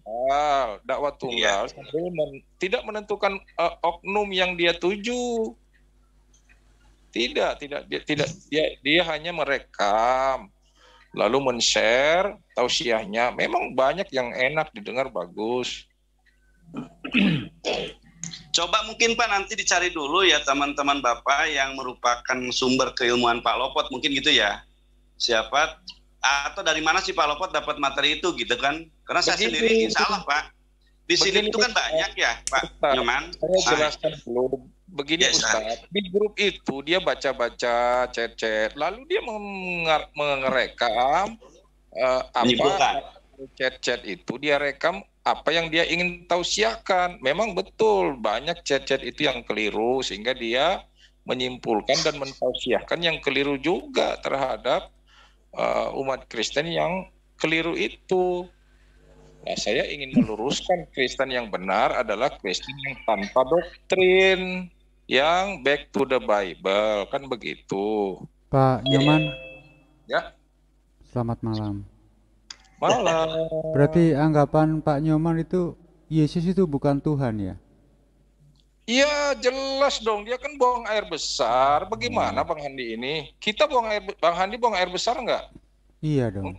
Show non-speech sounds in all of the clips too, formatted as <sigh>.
tunggal, dakwah iya. tunggal iya. men tidak menentukan uh, oknum yang dia tuju. Tidak, tidak dia tidak dia dia hanya merekam lalu men-share tausiahnya. Memang banyak yang enak didengar bagus. Coba mungkin Pak nanti dicari dulu ya teman-teman Bapak yang merupakan sumber keilmuan Pak Lopot mungkin gitu ya. Siapa atau dari mana sih Pak Lopot dapat materi itu gitu kan? Karena saya begini, sendiri insya Allah Pak, di sini itu kan banyak ya Pak Ustaz, Nyoman. Saya jelaskan dulu. Begini ya, Ustaz, di grup itu dia baca-baca, chat-chat, lalu dia mengerekam uh, apa chat-chat itu dia rekam apa yang dia ingin tausiahkan. Memang betul banyak chat-chat itu yang keliru sehingga dia menyimpulkan dan mentausiahkan yang keliru juga terhadap uh, umat Kristen yang keliru itu. Nah, saya ingin meluruskan Kristen yang benar adalah Kristen yang tanpa doktrin, yang back to the Bible, kan begitu. Pak iya. Nyoman. Ya. Selamat malam. Malam. Berarti anggapan Pak Nyoman itu Yesus itu bukan Tuhan ya? Iya jelas dong, dia kan buang air besar. Bagaimana hmm. Bang Handi ini? Kita buang air, Bang Handi buang air besar enggak? Iya dong. M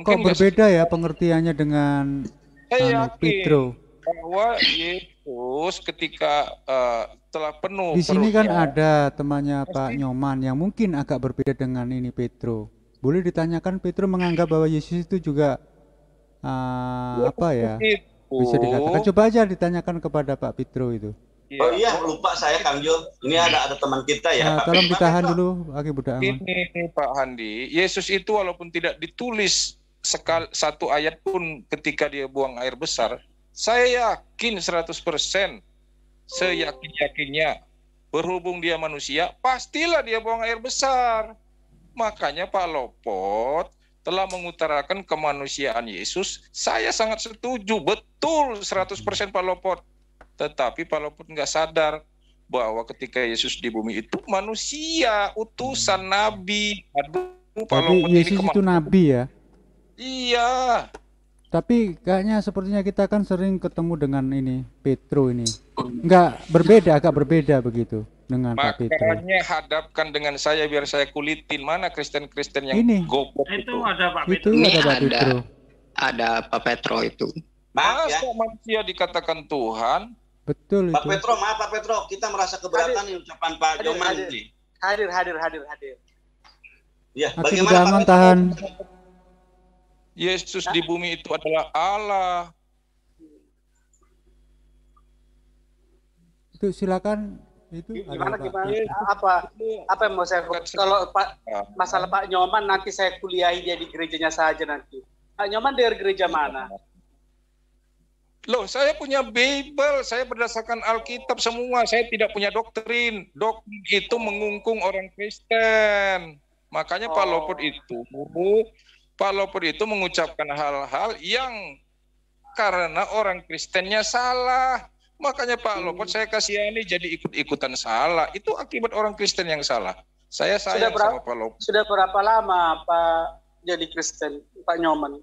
Mungkin Kok berbeda ya pengertiannya dengan Saya anu, yakin Pedro. bahwa Yesus ketika uh, telah penuh. Di sini kan ada temannya Pasti. Pak Nyoman yang mungkin agak berbeda dengan ini Petro. Boleh ditanyakan Petro menganggap bahwa Yesus itu juga uh, apa ya? Itu. Bisa dikatakan coba aja ditanyakan kepada Pak Petro itu. Iya. Oh iya, lupa saya Kang Jo. Ini ada ada teman kita ya. Nah, tolong ditahan dulu Aki Budak Ini ini Pak Handi, Yesus itu walaupun tidak ditulis sekal, satu ayat pun ketika dia buang air besar, saya yakin 100% seyakin-yakinnya berhubung dia manusia, pastilah dia buang air besar. Makanya Pak Lopot telah mengutarakan kemanusiaan Yesus, saya sangat setuju, betul 100% Pak Lopot. Tetapi walaupun nggak sadar bahwa ketika Yesus di bumi itu manusia, utusan nabi. Aduh, Tapi Yesus itu nabi ya? Iya. Tapi kayaknya sepertinya kita kan sering ketemu dengan ini Petro ini. Nggak berbeda, agak berbeda begitu dengan Makanya Pak Petro. Makanya hadapkan dengan saya biar saya kulitin mana Kristen-Kristen yang ini. goblok itu. ada Pak Petro. ini ada Pak ada, Petro. Ada Pak Petro itu. Masa ya? manusia dikatakan Tuhan, Betul Pak itu. Petro, maaf Pak Petro, kita merasa keberatan hadir. ucapan Pak hadir, Joman hadir. ini. Hadir, hadir, hadir, hadir. Ya, Aku bagaimana Pak Tahan. Yesus di bumi itu adalah Allah. Itu silakan itu gimana gimana Pak. apa apa yang mau saya kalau Pak masalah Pak Nyoman nanti saya kuliahi dia di gerejanya saja nanti. Pak Nyoman dari gereja mana? Loh, saya punya Bible, saya berdasarkan Alkitab semua, saya tidak punya doktrin. Doktrin itu mengungkung orang Kristen. Makanya oh. Pak Loput itu, Pak Loput itu mengucapkan hal-hal yang karena orang Kristennya salah. Makanya Pak hmm. Loput saya kasihani jadi ikut-ikutan salah. Itu akibat orang Kristen yang salah. Saya sayang sudah berapa, sama Pak Loput. Sudah berapa lama Pak jadi Kristen, Pak Nyoman?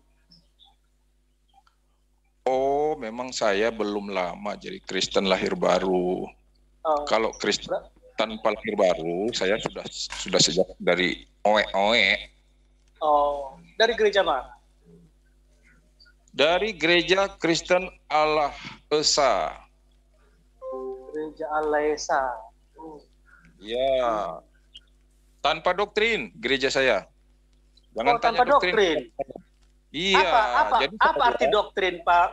Oh, memang saya belum lama jadi Kristen lahir baru. Oh. Kalau Kristen tanpa lahir baru, saya sudah sudah sejak dari oe oe. Oh, dari gereja mana? Dari gereja Kristen Allah Esa. Gereja Allah Esa. Hmm. Ya, tanpa doktrin gereja saya. Jangan oh, tanpa tanya doktrin. doktrin. Iya. Apa, apa, jadi apa arti doktrin, Pak?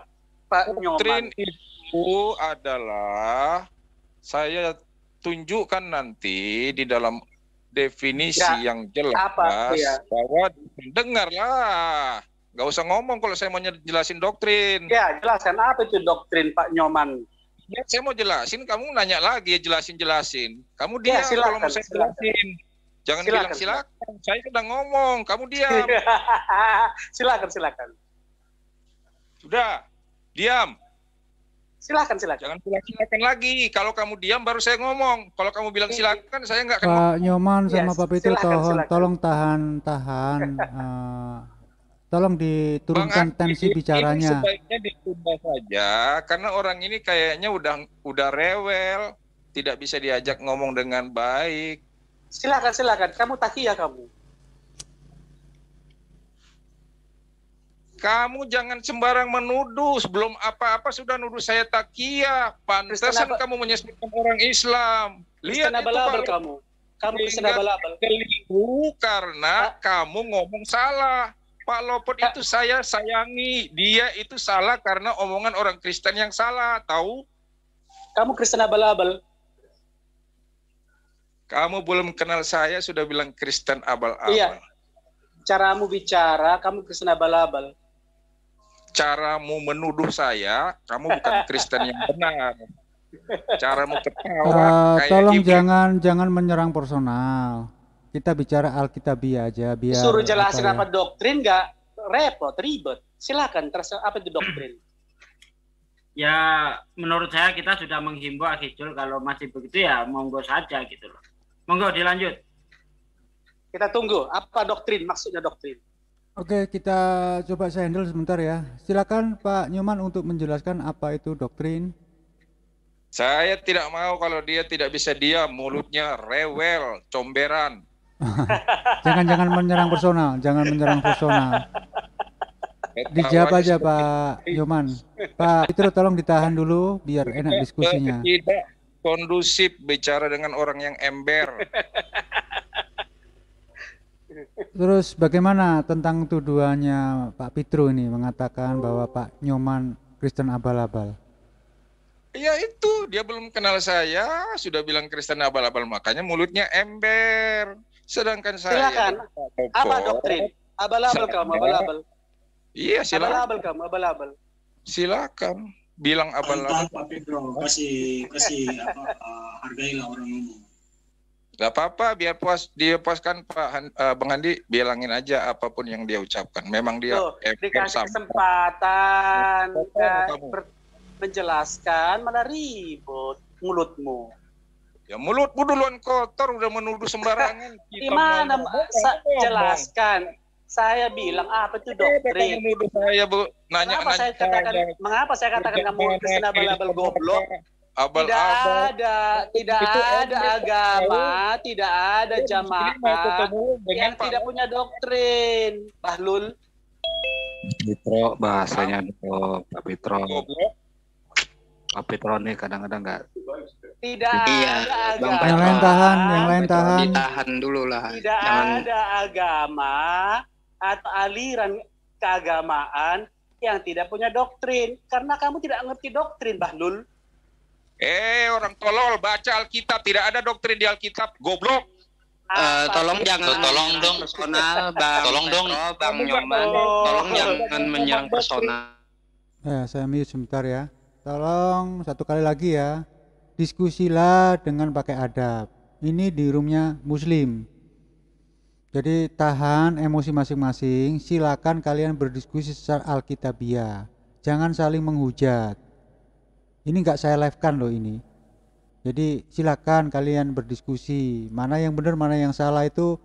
Pak Doktrin itu adalah saya tunjukkan nanti di dalam definisi ya, yang jelas apa, ya. bahwa dengarlah. nggak usah ngomong kalau saya mau jelasin doktrin. Ya, jelaskan apa itu doktrin Pak Nyoman? Ya, saya mau jelasin, kamu nanya lagi, ya jelasin-jelasin. Kamu dia ya, silakan, kalau mau saya silakan. Jangan silakan, bilang silakan. silakan, saya sudah ngomong, kamu diam. <laughs> silakan, silakan. Sudah. Diam. Silakan, silakan. Jangan bilang silakan lagi. Kalau kamu diam baru saya ngomong. Kalau kamu bilang iya. silakan saya nggak akan Pak Nyoman sama yes, Pak Pitu tolong, tolong tahan tahan uh, <laughs> tolong diturunkan Bang tensi ini, bicaranya. Ini sebaiknya ditunda saja karena orang ini kayaknya udah udah rewel, tidak bisa diajak ngomong dengan baik. Silakan silakan. Kamu ya kamu. Kamu jangan sembarang menuduh. Sebelum apa-apa sudah nuduh saya takia. Pantasan kamu menyesatkan orang Islam. Lihat itu kamu. Kamu balabal. Keliru karena ah. kamu ngomong salah. Pak Lopet ah. itu saya sayangi. Dia itu salah karena omongan orang Kristen yang salah. Tahu? Kamu Kristen abal-abal. Kamu belum kenal saya sudah bilang Kristen abal-abal. Iya. Caramu bicara, kamu Kristen abal-abal caramu menuduh saya, kamu bukan <laughs> Kristen yang benar. Caramu ketawa. Uh, kayak tolong ibu. jangan jangan menyerang personal. Kita bicara Alkitabiah aja biar. Suruh jelasin ya? apa, ya. doktrin nggak repot ribet. Silakan terus apa itu doktrin. Ya menurut saya kita sudah menghimbau akhijul kalau masih begitu ya monggo saja gitu loh. Monggo dilanjut. Kita tunggu apa doktrin maksudnya doktrin. Oke, kita coba saya handle sebentar ya. Silakan Pak Nyoman untuk menjelaskan apa itu doktrin. Saya tidak mau kalau dia tidak bisa diam, mulutnya rewel, comberan. <laughs> Jangan-jangan menyerang personal, jangan menyerang personal. Dijawab aja Pak Nyoman. Pak itu tolong ditahan dulu biar eh, enak eh, diskusinya. Tidak kondusif bicara dengan orang yang ember. <laughs> Terus bagaimana tentang tuduhannya Pak Pitru ini mengatakan bahwa Pak Nyoman Kristen abal-abal? Ya itu, dia belum kenal saya, sudah bilang Kristen abal-abal, makanya mulutnya ember. Sedangkan saya... Silakan, apa doktrin? Abal-abal kamu, abal-abal. Iya, silakan. Abal-abal kamu, abal-abal. Silakan, bilang abal-abal. Pak Pitru, kasih, kasih apa, uh, hargailah orang umum. Gak apa-apa, biar puas puaskan Pak Han, uh, Bang Andi, bilangin aja apapun yang dia ucapkan. Memang dia Tuh, eh, dikasih kesempatan menjelaskan malah ribut mulutmu. Ya mulutmu duluan kotor udah menuduh sembarangan. <laughs> Gimana sa- jelaskan? Saya bilang apa itu doktrin? Saya bu, nanya, mengapa nanya, saya katakan, mengapa saya katakan kamu bela abel goblok? abal tidak ada tidak itu ada agama itu. tidak ada jamaah yang Pak. tidak punya doktrin bahlul Petro oh, bahasanya dong Pak Petro Pak Petro nih kadang-kadang enggak tidak iya, ada agama yang lain tahan yang lain tahan ditahan dulu lah tidak Jangan... ada agama atau aliran keagamaan yang tidak punya doktrin karena kamu tidak ngerti doktrin Bahlul Eh, orang tolol baca Alkitab, tidak ada doktrin di Alkitab, goblok. Uh, tolong jangan tolong dong personal <laughs> bang tolong dong oh, bang Nyoman tolong jangan menyerang personal ya saya mute sebentar ya tolong satu kali lagi ya diskusilah dengan pakai adab ini di roomnya muslim jadi tahan emosi masing-masing silakan kalian berdiskusi secara alkitabiah jangan saling menghujat ini nggak saya live-kan loh ini jadi silakan kalian berdiskusi mana yang benar mana yang salah itu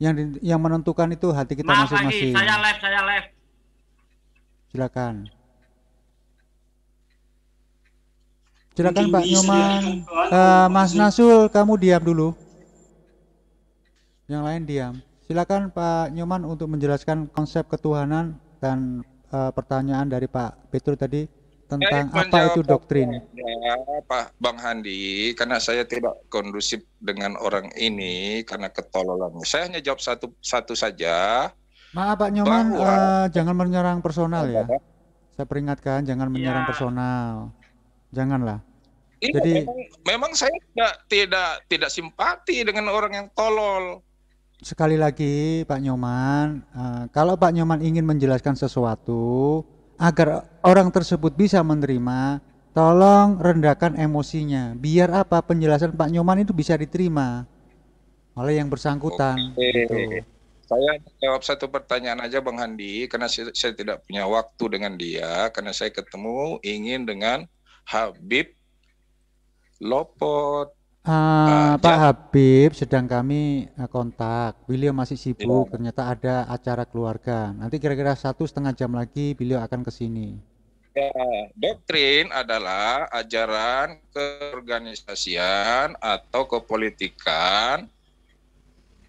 yang di, yang menentukan itu hati kita masing-masing saya live saya live silakan silakan Pak Nyoman uh, Mas Nasul kamu diam dulu yang lain diam silakan Pak Nyoman untuk menjelaskan konsep ketuhanan dan uh, pertanyaan dari Pak Petru tadi tentang apa itu doktrin? Ya, Pak Bang Handi, karena saya tidak kondusif dengan orang ini karena ketololan. Saya hanya jawab satu satu saja. Maaf Pak Nyoman, bahwa, uh, jangan menyerang personal ya. Saya peringatkan jangan iya. menyerang ya. personal. Janganlah. Ini Jadi memang, memang saya tidak tidak tidak simpati dengan orang yang tolol sekali lagi Pak Nyoman, uh, kalau Pak Nyoman ingin menjelaskan sesuatu, agar orang tersebut bisa menerima tolong rendahkan emosinya biar apa penjelasan Pak Nyoman itu bisa diterima oleh yang bersangkutan Gitu. saya jawab satu pertanyaan aja Bang Handi karena saya tidak punya waktu dengan dia karena saya ketemu ingin dengan Habib Lopot Uh, Pak Habib sedang kami ah, kontak. Beliau masih sibuk. Ya. Ternyata ada acara keluarga. Nanti kira-kira satu setengah jam lagi beliau akan ke sini. Ya, doktrin adalah ajaran keorganisasian atau kepolitikan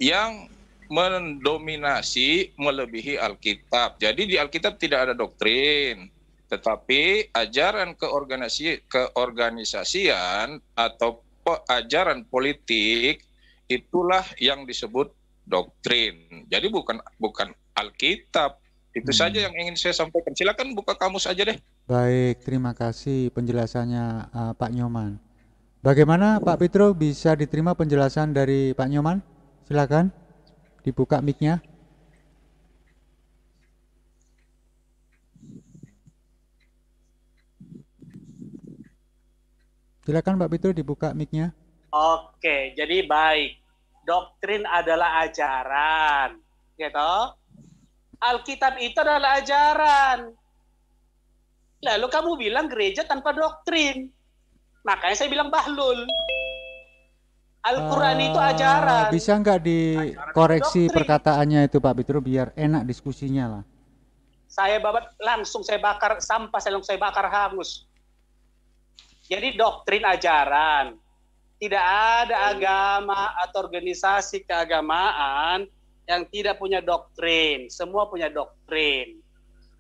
yang mendominasi melebihi Alkitab. Jadi di Alkitab tidak ada doktrin, tetapi ajaran keorganisasi keorganisasian atau ajaran politik itulah yang disebut doktrin. Jadi bukan bukan Alkitab. Itu hmm. saja yang ingin saya sampaikan. Silakan buka kamus aja deh. Baik, terima kasih penjelasannya uh, Pak Nyoman. Bagaimana Pak Petro bisa diterima penjelasan dari Pak Nyoman? Silakan dibuka mic-nya. Silakan Pak Pitu dibuka mic-nya. Oke, jadi baik. Doktrin adalah ajaran, gitu. Alkitab itu adalah ajaran. Lalu kamu bilang gereja tanpa doktrin. Makanya saya bilang bahlul. Al-Quran uh, itu eh, ajaran. Bisa nggak dikoreksi perkataannya itu Pak Bitru biar enak diskusinya lah. Saya babat langsung saya bakar sampah, saya langsung saya bakar hangus. Jadi doktrin ajaran. Tidak ada agama atau organisasi keagamaan yang tidak punya doktrin. Semua punya doktrin.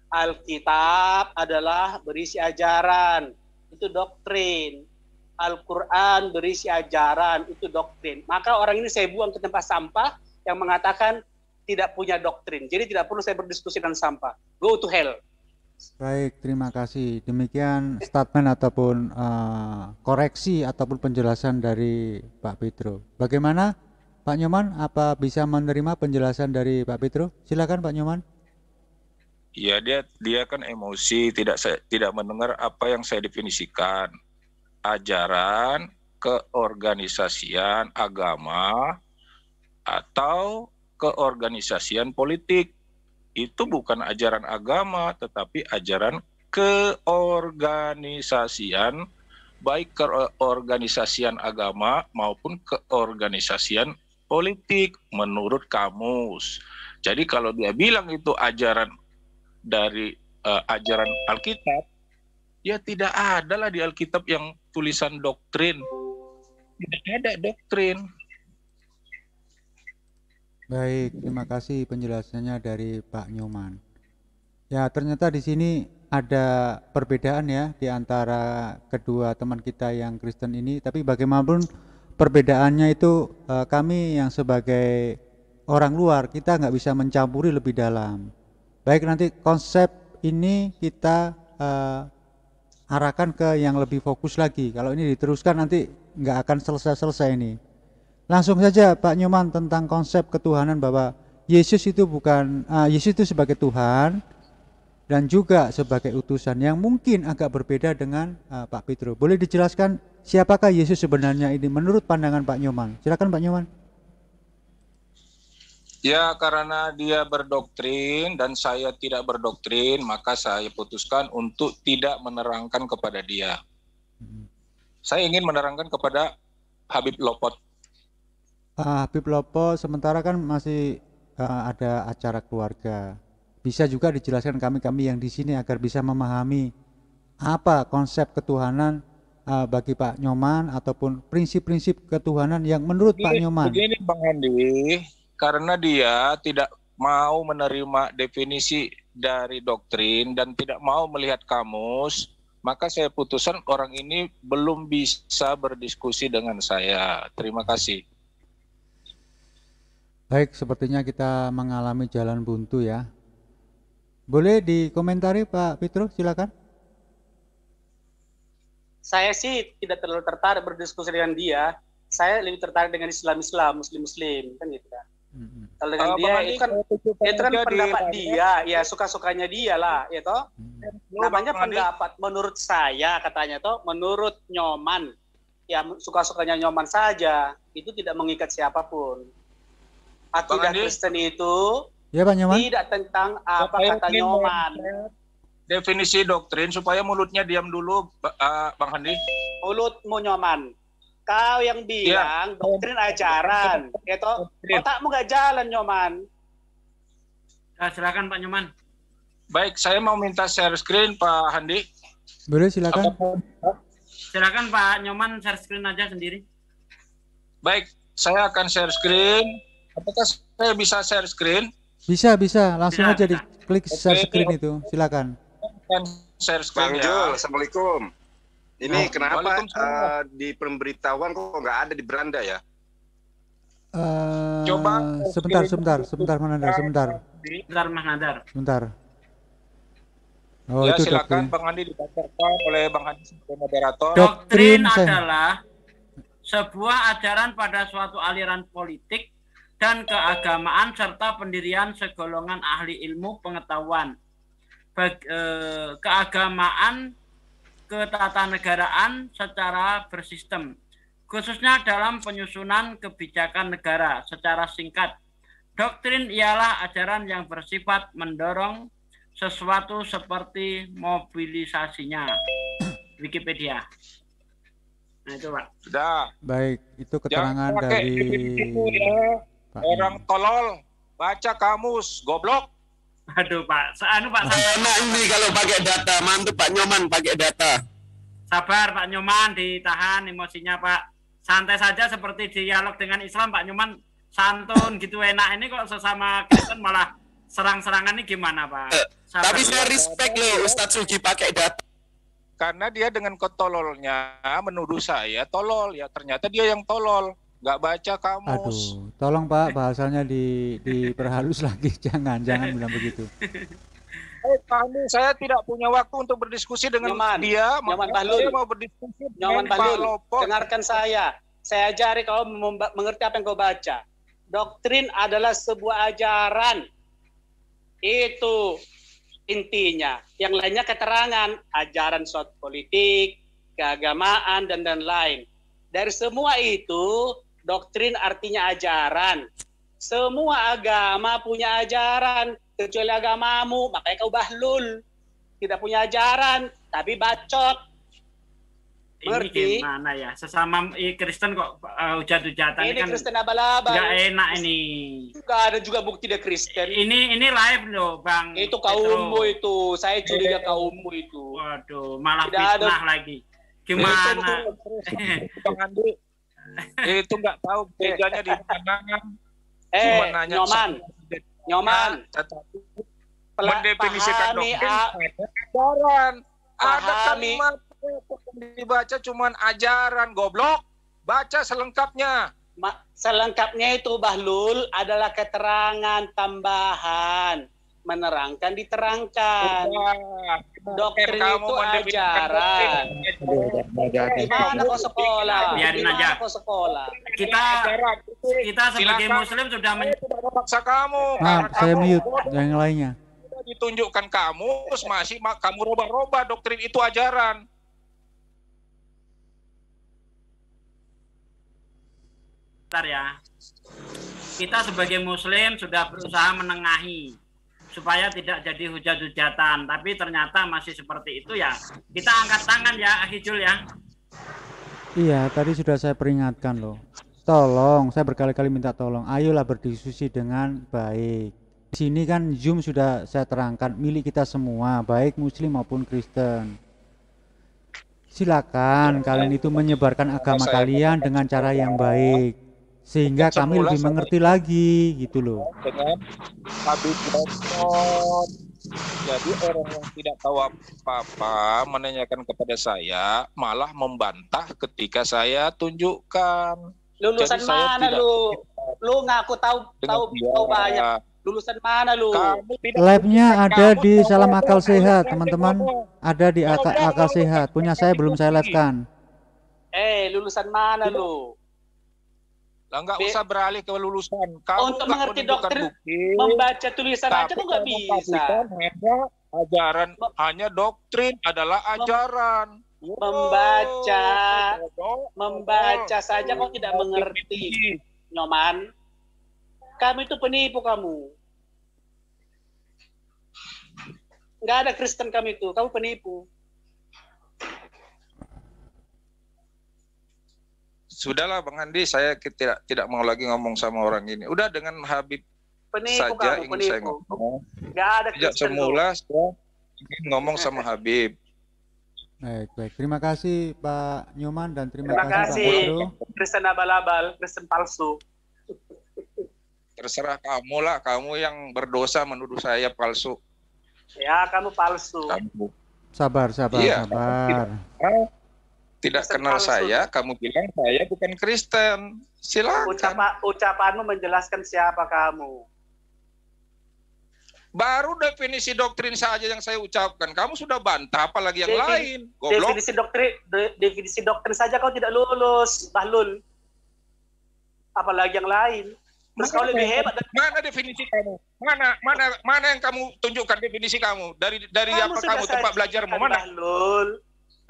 Alkitab adalah berisi ajaran. Itu doktrin. Al-Quran berisi ajaran. Itu doktrin. Maka orang ini saya buang ke tempat sampah yang mengatakan tidak punya doktrin. Jadi tidak perlu saya berdiskusi dengan sampah. Go to hell. Baik, terima kasih. Demikian statement ataupun uh, koreksi ataupun penjelasan dari Pak Petro. Bagaimana Pak Nyoman, apa bisa menerima penjelasan dari Pak Petro? Silakan Pak Nyoman. Iya, dia dia kan emosi, tidak saya, tidak mendengar apa yang saya definisikan. Ajaran keorganisasian agama atau keorganisasian politik itu bukan ajaran agama tetapi ajaran keorganisasian baik keorganisasian agama maupun keorganisasian politik menurut kamus. Jadi kalau dia bilang itu ajaran dari uh, ajaran Alkitab, ya tidak adalah di Alkitab yang tulisan doktrin. Tidak ada doktrin. Baik, terima kasih penjelasannya dari Pak Nyoman. Ya, ternyata di sini ada perbedaan ya di antara kedua teman kita yang Kristen ini, tapi bagaimanapun perbedaannya itu eh, kami yang sebagai orang luar kita nggak bisa mencampuri lebih dalam. Baik nanti konsep ini kita eh, arahkan ke yang lebih fokus lagi. Kalau ini diteruskan nanti nggak akan selesai-selesai ini. Langsung saja Pak Nyoman tentang konsep ketuhanan bahwa Yesus itu bukan uh, Yesus itu sebagai Tuhan dan juga sebagai utusan yang mungkin agak berbeda dengan uh, Pak Petro. Boleh dijelaskan siapakah Yesus sebenarnya ini menurut pandangan Pak Nyoman? Silakan Pak Nyoman. Ya, karena dia berdoktrin dan saya tidak berdoktrin, maka saya putuskan untuk tidak menerangkan kepada dia. Hmm. Saya ingin menerangkan kepada Habib Lopot uh, Habib sementara kan masih uh, ada acara keluarga. Bisa juga dijelaskan kami-kami yang di sini agar bisa memahami apa konsep ketuhanan uh, bagi Pak Nyoman ataupun prinsip-prinsip ketuhanan yang menurut begini, Pak Nyoman. Begini Bang Andi, karena dia tidak mau menerima definisi dari doktrin dan tidak mau melihat kamus, maka saya putusan orang ini belum bisa berdiskusi dengan saya. Terima kasih. Baik, sepertinya kita mengalami jalan buntu ya. Boleh dikomentari Pak Petrus, silakan. Saya sih tidak terlalu tertarik berdiskusi dengan dia. Saya lebih tertarik dengan Islam-Islam, Muslim-Muslim, kan gitu kan. hmm Kalau dengan oh, dia itu kan, itu kan pendapat di dia, dia, ya suka-sukanya dia lah, ya toh. hmm Namanya pendapat menurut saya katanya toh, menurut nyoman, ya suka-sukanya nyoman saja, itu tidak mengikat siapapun akidah Kristen itu ya, Pak Nyoman? tidak tentang apa Bapak kata Nyoman. Ya. Definisi doktrin supaya mulutnya diam dulu, uh, Bang Handi. Mulutmu Nyoman. Kau yang iya. bilang ya. doktrin ajaran, ya gitu. toh otakmu gak jalan Nyoman. Nah, silakan Pak Nyoman. Baik, saya mau minta share screen Pak Handi. Boleh silakan. Silakan Pak Nyoman share screen aja sendiri. Baik, saya akan share screen. Apakah saya bisa share screen? Bisa, bisa. Langsung ya. aja di klik okay. share screen itu. Silakan. Kan share screen Bang ya. Jul, Assalamualaikum. Ini oh. kenapa uh, di pemberitahuan kok nggak ada di beranda ya? Uh, Coba sebentar, sebentar, sebentar, Manandar, sebentar. Sebentar, Manandar. Sebentar. Oh, ya, itu silakan doktrin. Bang Andi dibacakan oleh Bang Andi sebagai moderator. Doktrin, doktrin adalah sebuah ajaran pada suatu aliran politik dan keagamaan serta pendirian segolongan ahli ilmu pengetahuan. Eh, keagamaan ketatanegaraan secara bersistem, khususnya dalam penyusunan kebijakan negara secara singkat. Doktrin ialah ajaran yang bersifat mendorong sesuatu seperti mobilisasinya. <coughs> Wikipedia. Nah itu Pak. Sudah. Baik, itu keterangan Jangan dari... Pak. Orang tolol, baca kamus, goblok. Aduh Pak, seanu Pak Sabar. Enak ini kalau pakai data, mantep Pak Nyoman pakai data. Sabar Pak Nyoman, ditahan emosinya Pak. Santai saja seperti dialog dengan Islam Pak Nyoman. Santun gitu enak ini kok sesama Kristen malah serang-serangan ini gimana Pak? Eh, sabar. Tapi saya respect loh Ustadz Sugi pakai data karena dia dengan ketololnya menuduh saya tolol ya ternyata dia yang tolol nggak baca kamus. Aduh, tolong Pak bahasanya di diperhalus <laughs> lagi, jangan jangan bilang begitu. <laughs> Eh, kami saya tidak punya waktu untuk berdiskusi dengan Nyaman. dia. Nyaman Bahlul. Saya mau berdiskusi Nyaman Bahlul. Dengarkan saya. Saya ajari kau mengerti apa yang kau baca. Doktrin adalah sebuah ajaran. Itu intinya. Yang lainnya keterangan, ajaran suatu politik, keagamaan dan dan lain. Dari semua itu doktrin artinya ajaran. Semua agama punya ajaran, kecuali agamamu, makanya kau bahlul. Tidak punya ajaran, tapi bacot. Ini gimana ya? Sesama Kristen kok uh, hujat-hujatan ini kan Kristen abal-abal. Gak enak ini. Gak ada juga bukti dia Kristen. Ini ini live loh, Bang. Itu kaummu itu. Saya curiga kaummu itu. Waduh, malah Tidak fitnah ada. lagi. Gimana? <laughs> Bang Andi, Eh, itu nggak tahu bedanya di mana. Eh, Cuma nanya Nyoman. Nyoman. Tetapi ya, mendefinisikan ajaran. Ada kalimat yang dibaca cuman ajaran goblok. Baca selengkapnya. Ma selengkapnya itu Bahlul adalah keterangan tambahan menerangkan diterangkan. Udah. Dokter kamu itu ajaran. Gimana kok sekolah? Biarin aja. Kok sekolah? Kita kita sebagai muslim sudah memaksa kamu. nah saya kamu mute yang lainnya. Ditunjukkan kamu masih kamu rubah-rubah doktrin itu ajaran. Bentar ya. Kita sebagai muslim sudah berusaha menengahi supaya tidak jadi hujat-hujatan. Tapi ternyata masih seperti itu ya. Kita angkat tangan ya, Akhijul ya. Iya, tadi sudah saya peringatkan loh. Tolong, saya berkali-kali minta tolong. Ayolah berdiskusi dengan baik. Di sini kan Zoom sudah saya terangkan milik kita semua, baik Muslim maupun Kristen. Silakan kalian itu menyebarkan agama kalian dengan cara yang baik sehingga Semula kami lebih mengerti lagi gitu loh. Dengan habis nonton, jadi orang yang tidak tahu apa-apa menanyakan kepada saya malah membantah ketika saya tunjukkan. Lulusan jadi mana tidak... lu? Lu ngaku tahu tahu tahu banyak. Lulusan mana lu? Labnya ada di Salam Akal Sehat, teman-teman. Ada di Akal, Sehat. Punya saya belum saya kan Eh, lulusan mana lu? Lah nggak usah beralih ke lulusan. Kau Untuk mengerti dokter bukti, membaca tulisan aja tuh nggak bisa. Hanya ajaran, Mem hanya doktrin adalah ajaran. membaca, oh, membaca oh, saja kok tidak mengerti, Nyoman. Kami itu penipu kamu. Enggak ada Kristen kami itu, kamu penipu. sudahlah Bang Andi, saya tidak tidak mau lagi ngomong sama orang ini. Udah dengan Habib penipu saja kamu, ingin penipu. saya ngomong. Gak ada Sejak semula saya ingin ngomong sama Habib. Baik, baik. Terima kasih Pak Nyoman dan terima, terima kasih, kasih. Pak Kristen abal-abal, Kristen palsu. Terserah kamu lah, kamu yang berdosa menuduh saya palsu. Ya, kamu palsu. Kamu. Sabar, sabar, iya, sabar. Tidak tidak kenal saya, kamu bilang saya bukan Kristen. Silakan. Ucapa, ucapanmu menjelaskan siapa kamu. Baru definisi doktrin saja yang saya ucapkan. Kamu sudah bantah apalagi yang Defin, lain. Goblok. Definisi doktrin de, definisi doktrin saja kau tidak lulus, Bahlul. Apalagi yang lain. Terus mana, kau lebih hebat. Dari... Mana definisi kamu? Mana mana mana yang kamu tunjukkan definisi kamu dari dari kamu apa kamu tempat belajarmu mana? Bahlul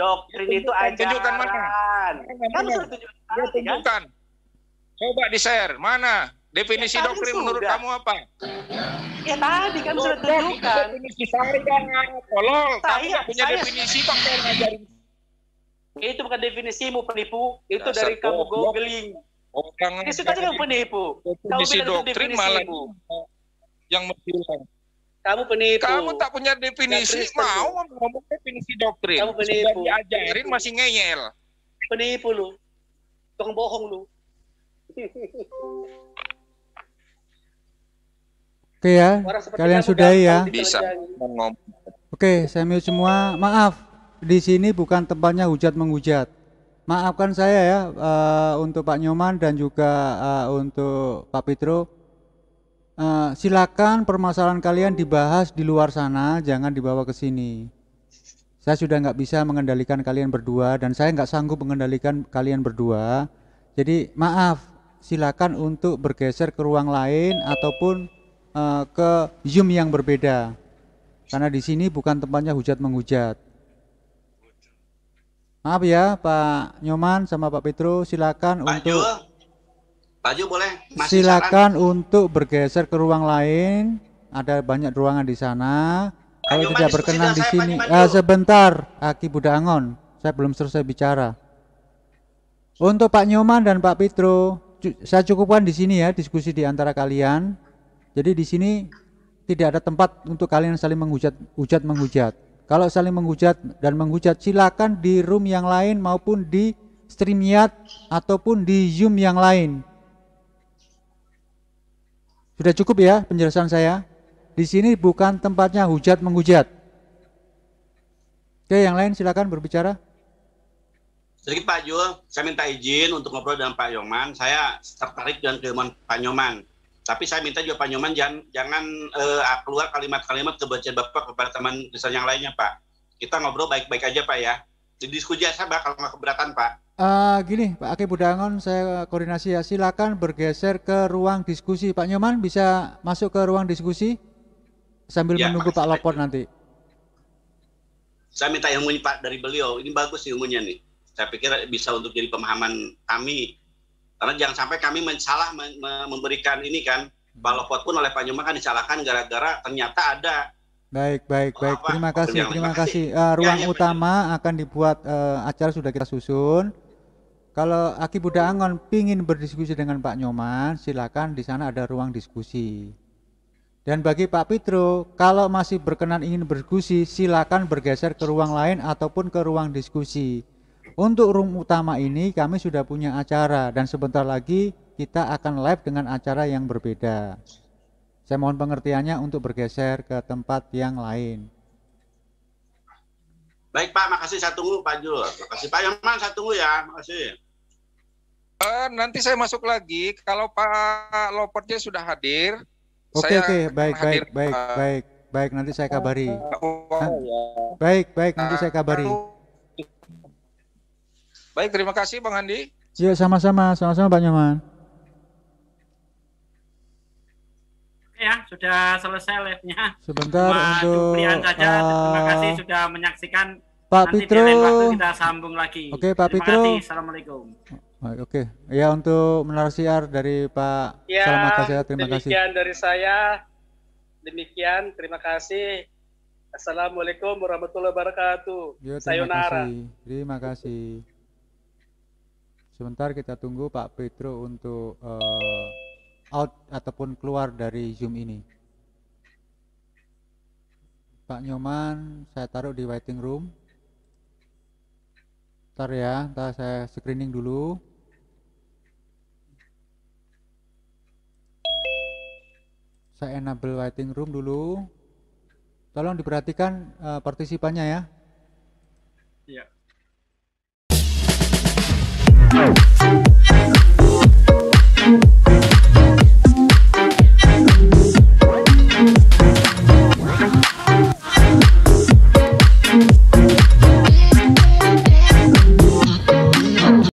Doktrin itu ajaran. Tunjukkan mana? Iya, kan sudah iya. tunjukkan. Ya, tunjukkan. Coba di-share. Mana? Definisi ya, doktrin sudah. menurut kamu apa? Ya tadi kan sudah tunjukkan. Definisi saya, tolol. Kamu nggak punya saya. definisi, pakai ngajarin. Itu bukan definisimu penipu. Itu Dasar dari kamu googling. Orang itu tadi kamu penipu. Definisi doktrin malah yang menipu. Kamu penipu. Kamu tak punya definisi, ya, mau ngomong definisi doktrin. Kamu penipu. diajarin masih ngeyel. Penipu lu. Tukang bohong lu. Oke ya, kalian sudahi ya. Bisa. Oke, saya mau semua. Maaf, di sini bukan tempatnya hujat menghujat. Maafkan saya ya uh, untuk Pak Nyoman dan juga uh, untuk Pak Pitro Eh, silakan permasalahan kalian dibahas di luar sana, jangan dibawa ke sini. Saya sudah nggak bisa mengendalikan kalian berdua dan saya nggak sanggup mengendalikan kalian berdua. Jadi maaf, silakan untuk bergeser ke ruang lain ataupun uh, ke zoom yang berbeda. Karena di sini bukan tempatnya hujat menghujat. Maaf ya Pak Nyoman sama Pak Petro, silakan Pak untuk. Jo. Baju boleh masih silakan saran. untuk bergeser ke ruang lain. Ada banyak ruangan di sana. Kalau tidak berkenan di sini, eh, sebentar, Aki Buda Angon, saya belum selesai bicara. Untuk Pak Nyoman dan Pak cu saya cukupkan di sini ya diskusi di antara kalian. Jadi di sini tidak ada tempat untuk kalian saling menghujat, hujat menghujat. Kalau saling menghujat dan menghujat, silakan di room yang lain maupun di StreamYard ataupun di Zoom yang lain sudah cukup ya penjelasan saya? Di sini bukan tempatnya hujat menghujat. Oke, yang lain silakan berbicara. Sedikit Pak Jul, saya minta izin untuk ngobrol dengan Pak Yoman. Saya tertarik dengan keilmuan Pak Yoman. Tapi saya minta juga Pak Nyoman jangan, jangan uh, keluar kalimat-kalimat kebencian Bapak kepada teman desa yang lainnya, Pak. Kita ngobrol baik-baik aja, Pak, ya. Di diskusi saya bakal nggak keberatan, Pak. Uh, gini Pak Aki Budangon, saya eh, koordinasi ya. Silakan bergeser ke ruang diskusi. Pak Nyoman bisa masuk ke ruang diskusi sambil ya, menunggu Pak Lopor nanti. Saya minta ilmunya Pak dari beliau. Ini bagus ilmunya nih. Saya pikir bisa untuk jadi pemahaman kami. Karena jangan sampai kami salah memberikan ini kan. Pak Lopot pun oleh Pak Nyoman kan disalahkan gara-gara ternyata ada Baik, baik, baik. Terima kasih, terima kasih. Uh, ruang ya, ya, utama akan dibuat uh, acara sudah kita susun. Kalau Aki Buddha Angon pingin berdiskusi dengan Pak Nyoman, silakan di sana ada ruang diskusi. Dan bagi Pak Pitro, kalau masih berkenan ingin berdiskusi, silakan bergeser ke ruang lain ataupun ke ruang diskusi. Untuk room utama ini kami sudah punya acara dan sebentar lagi kita akan live dengan acara yang berbeda. Saya mohon pengertiannya untuk bergeser ke tempat yang lain. Baik Pak, makasih saya tunggu Pak Jul. Makasih Pak Yaman, saya tunggu ya. Makasih. Uh, nanti saya masuk lagi kalau Pak Lopertnya sudah hadir. Oke okay, oke, okay. baik hadir, baik baik baik baik nanti saya oh, kabari. Oh, oh, iya. Baik baik nanti nah, saya kabari. Baik terima kasih Bang Andi. ya sama-sama sama-sama Pak Nyoman ya sudah selesai live-nya. Sebentar Wah, untuk saja. Uh, Terima eh, kasih sudah menyaksikan. Pak Nanti Pitro. waktu kita sambung lagi. Oke okay, Pak Terima Pitro. Kasih. Assalamualaikum. Oke, okay. ya untuk menaruh siar dari Pak ya, Selamat Kasih, terima demikian kasih. Demikian dari saya, demikian, terima kasih. Assalamualaikum warahmatullahi wabarakatuh. Ya, terima Sayonara. Kasih. Terima kasih. Sebentar kita tunggu Pak Petro untuk uh, out ataupun keluar dari Zoom ini. Pak Nyoman, saya taruh di waiting room. Ntar ya, ntar saya screening dulu. Saya enable waiting room dulu. Tolong diperhatikan uh, partisipannya ya. Iya. Yeah.